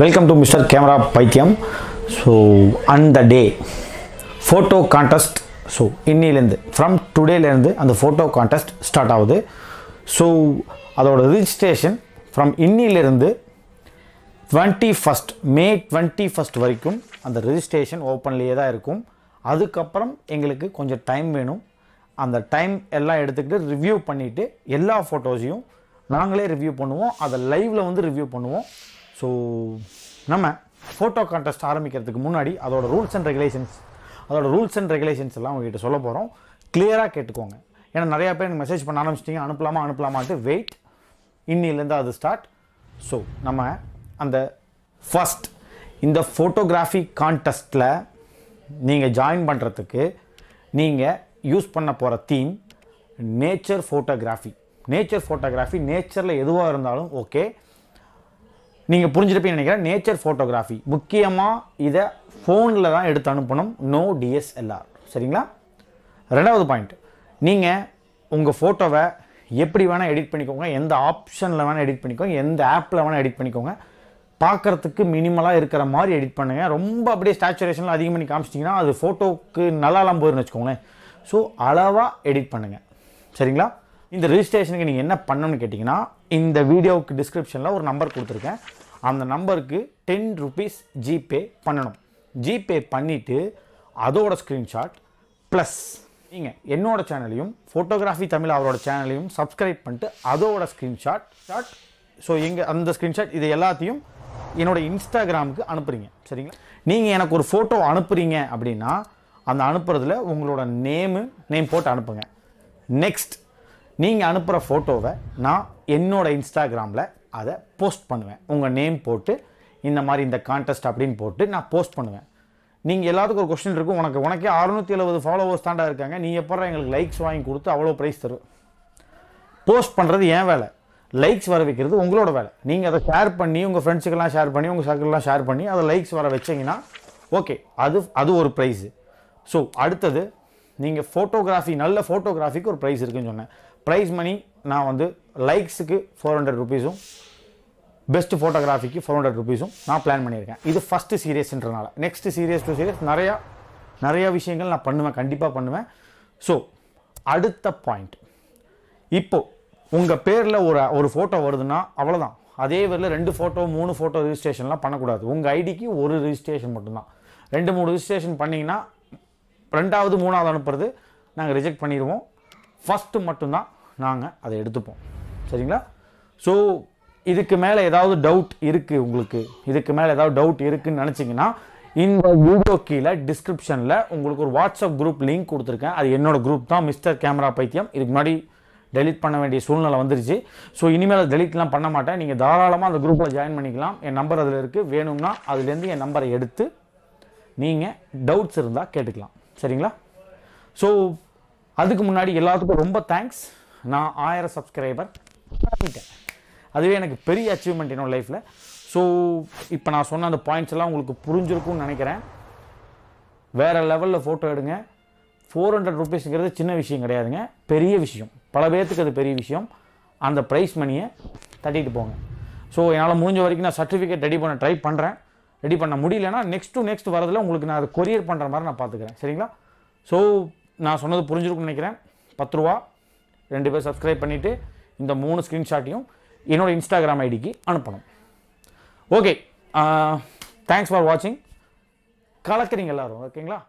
welcome to mister camera பைத்தியம் so the day photo contest so இன்னிலேருந்து from டுடேலேருந்து அந்த ஃபோட்டோ கான்டெஸ்ட் ஸ்டார்ட் ஆகுது ஸோ அதோட ரிஜிஸ்ட்ரேஷன் ஃப்ரம் இன்னிலேருந்து twenty first May twenty first வரைக்கும் அந்த ரிஜிஸ்ட்ரேஷன் ஓப்பன்லேயே தான் இருக்கும் அதுக்கப்புறம் எங்களுக்கு கொஞ்சம் டைம் வேணும் அந்த டைம் எல்லாம் எடுத்துக்கிட்டு ரிவ்யூ பண்ணிவிட்டு எல்லா ஃபோட்டோஸையும் நாங்களே ரிவ்யூ பண்ணுவோம் அதை லைவில் வந்து ரிவ்யூ பண்ணுவோம் ஸோ நம்ம ஃபோட்டோ கான்டெஸ்ட் ஆரம்பிக்கிறதுக்கு முன்னாடி அதோட ரூல்ஸ் அண்ட் ரெகுலேஷன்ஸ் அதோட ரூல்ஸ் அண்ட் ரெகுலேஷன்ஸ் எல்லாம் உங்ககிட்ட சொல்ல போகிறோம் கிளியராக கேட்டுக்கோங்க ஏன்னா நிறையா பேர் எனக்கு மெசேஜ் பண்ண ஆரம்பிச்சிட்டிங்க அனுப்பலாமா அனுப்பலாமான்ட்டு வெயிட் இன்னிலேருந்து அது ஸ்டார்ட் ஸோ நம்ம அந்த ஃபஸ்ட் இந்த ஃபோட்டோகிராஃபி கான்டெஸ்ட்டில் நீங்கள் ஜாயின் பண்ணுறதுக்கு நீங்கள் யூஸ் பண்ண போகிற theme nature photography nature photography நேச்சரில் எதுவாக இருந்தாலும் ஓகே நீங்கள் போய் நினைக்கிறேன் நேச்சர் ஃபோட்டோகிராஃபி முக்கியமாக இதை ஃபோனில் தான் எடுத்து அனுப்பணும் நோ டிஎஸ்எல்ஆர் சரிங்களா ரெண்டாவது பாயிண்ட் நீங்கள் உங்கள் ஃபோட்டோவை எப்படி வேணால் எடிட் பண்ணிக்கோங்க எந்த ஆப்ஷனில் வேணால் எடிட் பண்ணிக்கோங்க எந்த ஆப்பில் வேணால் எடிட் பண்ணிக்கோங்க பார்க்குறதுக்கு மினிமலாக இருக்கிற மாதிரி எடிட் பண்ணுங்கள் ரொம்ப அப்படியே ஸ்டாச்சுரேஷனில் அதிகம் பண்ணி காமிச்சிட்டிங்கன்னா அது ஃபோட்டோவுக்கு நல்லாலாம் போயிருன்னு வச்சுக்கோங்களேன் ஸோ அளவாக எடிட் பண்ணுங்கள் சரிங்களா இந்த ரிஜிஸ்ட்ரேஷனுக்கு நீங்கள் என்ன பண்ணணும்னு கேட்டிங்கன்னா இந்த வீடியோவுக்கு டிஸ்கிரிப்ஷனில் ஒரு நம்பர் கொடுத்துருக்கேன் அந்த நம்பருக்கு டென் ருபீஸ் ஜிபே பண்ணணும் ஜிபே பண்ணிவிட்டு அதோட ஸ்க்ரீன்ஷாட் ப்ளஸ் நீங்கள் என்னோட சேனலையும் ஃபோட்டோகிராஃபி தமிழ் அவரோட சேனலையும் சப்ஸ்கிரைப் பண்ணிட்டு அதோட ஸ்க்ரீன்ஷாட் ஷாட் ஸோ எங்கள் அந்த ஸ்க்ரீன்ஷாட் இது எல்லாத்தையும் என்னோடய இன்ஸ்டாகிராமுக்கு அனுப்புகிறீங்க சரிங்களா நீங்கள் எனக்கு ஒரு ஃபோட்டோ அனுப்புகிறீங்க அப்படின்னா அந்த அனுப்புறதுல உங்களோட நேமு நேம் போட்டு அனுப்புங்க நெக்ஸ்ட் நீங்கள் அனுப்புகிற ஃபோட்டோவை நான் என்னோடய இன்ஸ்டாகிராமில் அதை போஸ்ட் பண்ணுவேன் உங்கள் நேம் போட்டு இந்த மாதிரி இந்த கான்டெஸ்ட் அப்படின்னு போட்டு நான் போஸ்ட் பண்ணுவேன் நீங்கள் எல்லாத்துக்கும் ஒரு கொஸ்டின் இருக்கும் உனக்கு உனக்கே அறுநூத்தி எழுபது ஃபாலோவர்ஸ் தாண்டா இருக்காங்க நீ எப்போ எங்களுக்கு லைக்ஸ் வாங்கி கொடுத்து அவ்வளோ ப்ரைஸ் தரும் போஸ்ட் பண்ணுறது ஏன் வேலை லைக்ஸ் வர வைக்கிறது உங்களோட வேலை நீங்கள் அதை ஷேர் பண்ணி உங்கள் ஃப்ரெண்ட்ஸுக்கெல்லாம் ஷேர் பண்ணி உங்கள் சர்க்கிள்லாம் ஷேர் பண்ணி அதை லைக்ஸ் வர வச்சிங்கன்னா ஓகே அது அது ஒரு ப்ரைஸு ஸோ அடுத்தது நீங்கள் ஃபோட்டோகிராஃபி நல்ல ஃபோட்டோகிராஃபிக்கு ஒரு ப்ரைஸ் இருக்குதுன்னு சொன்னேன் ப்ரைஸ் மணி நான் வந்து லைக்ஸுக்கு ஃபோர் ஹண்ட்ரட் ருபீஸும் பெஸ்ட் ஃபோட்டோகிராஃபிக்கு ஃபோர் ஹண்ட்ரட் ருபீஸும் நான் பிளான் பண்ணியிருக்கேன் இது ஃபஸ்ட்டு சீரியஸ்ன்றனால நெக்ஸ்ட்டு சீரியஸ் டூ சீரியஸ் நிறையா நிறையா விஷயங்கள் நான் பண்ணுவேன் கண்டிப்பாக பண்ணுவேன் ஸோ அடுத்த பாயிண்ட் இப்போது உங்கள் பேரில் ஒரு ஒரு ஃபோட்டோ வருதுன்னா அவ்வளோதான் அதே வரையில் ரெண்டு ஃபோட்டோ மூணு ஃபோட்டோ ரிஜிஸ்ட்ரேஷன்லாம் பண்ணக்கூடாது உங்கள் ஐடிக்கு ஒரு ரிஜிஸ்ட்ரேஷன் மட்டும்தான் ரெண்டு மூணு ரிஜிஸ்ட்ரேஷன் பண்ணிங்கன்னா ரெண்டாவது மூணாவது அனுப்புறது நாங்கள் ரிஜெக்ட் பண்ணிடுவோம் ஃபஸ்ட்டு மட்டும்தான் நாங்கள் அதை எடுத்துப்போம் சரிங்களா ஸோ இதுக்கு மேலே ஏதாவது டவுட் இருக்குது உங்களுக்கு இதுக்கு மேலே ஏதாவது டவுட் இருக்குதுன்னு நினச்சிங்கன்னா இந்த வீடியோ கீழே டிஸ்கிரிப்ஷனில் உங்களுக்கு ஒரு வாட்ஸ்அப் குரூப் லிங்க் கொடுத்துருக்கேன் அது என்னோடய குரூப் தான் மிஸ்டர் கேமரா பைத்தியம் இதுக்கு முன்னாடி டெலிட் பண்ண வேண்டிய சூழ்நிலை வந்துருச்சு ஸோ இனிமேல் டெலிட்லாம் பண்ண மாட்டேன் நீங்கள் தாராளமாக அந்த குரூப்பில் ஜாயின் பண்ணிக்கலாம் என் நம்பர் அதில் இருக்குது வேணும்னா அதுலேருந்து என் நம்பரை எடுத்து நீங்கள் டவுட்ஸ் இருந்தால் கேட்டுக்கலாம் சரிங்களா ஸோ அதுக்கு முன்னாடி எல்லாத்துக்கும் ரொம்ப தேங்க்ஸ் நான் ஆயிரம் சப்ஸ்கிரைபர் அதுவே எனக்கு பெரிய அச்சீவ்மெண்ட் என்னோட லைஃப்பில் ஸோ இப்போ நான் சொன்ன அந்த பாயிண்ட்ஸ் எல்லாம் உங்களுக்கு புரிஞ்சிருக்கும்னு நினைக்கிறேன் வேறு லெவலில் ஃபோட்டோ எடுங்க ஃபோர் ஹண்ட்ரட் ருபீஸுங்கிறது சின்ன விஷயம் கிடையாதுங்க பெரிய விஷயம் பல பேர்த்துக்கு அது பெரிய விஷயம் அந்த ப்ரைஸ் மணியை தட்டிட்டு போங்க ஸோ என்னால் முடிஞ்ச வரைக்கும் நான் சர்டிஃபிகேட் ரெடி பண்ண ட்ரை பண்ணுறேன் ரெடி பண்ண முடியலன்னா நெக்ஸ்ட் டு நெக்ஸ்ட் வரதில் உங்களுக்கு நான் அதை கொரியர் பண்ணுற மாதிரி நான் பார்த்துக்கிறேன் சரிங்களா ஸோ நான் சொன்னது புரிஞ்சிருக்கும்னு நினைக்கிறேன் பத்து ரூபா ரெண்டு பேர் சப்ஸ்கிரைப் பண்ணிவிட்டு இந்த மூணு ஸ்க்ரீன்ஷாட்டையும் என்னோடய இன்ஸ்டாகிராம் ஐடிக்கு அனுப்பணும் ஓகே தேங்க்ஸ் ஃபார் வாட்சிங் கலக்கிறீங்க எல்லோரும் ஓகேங்களா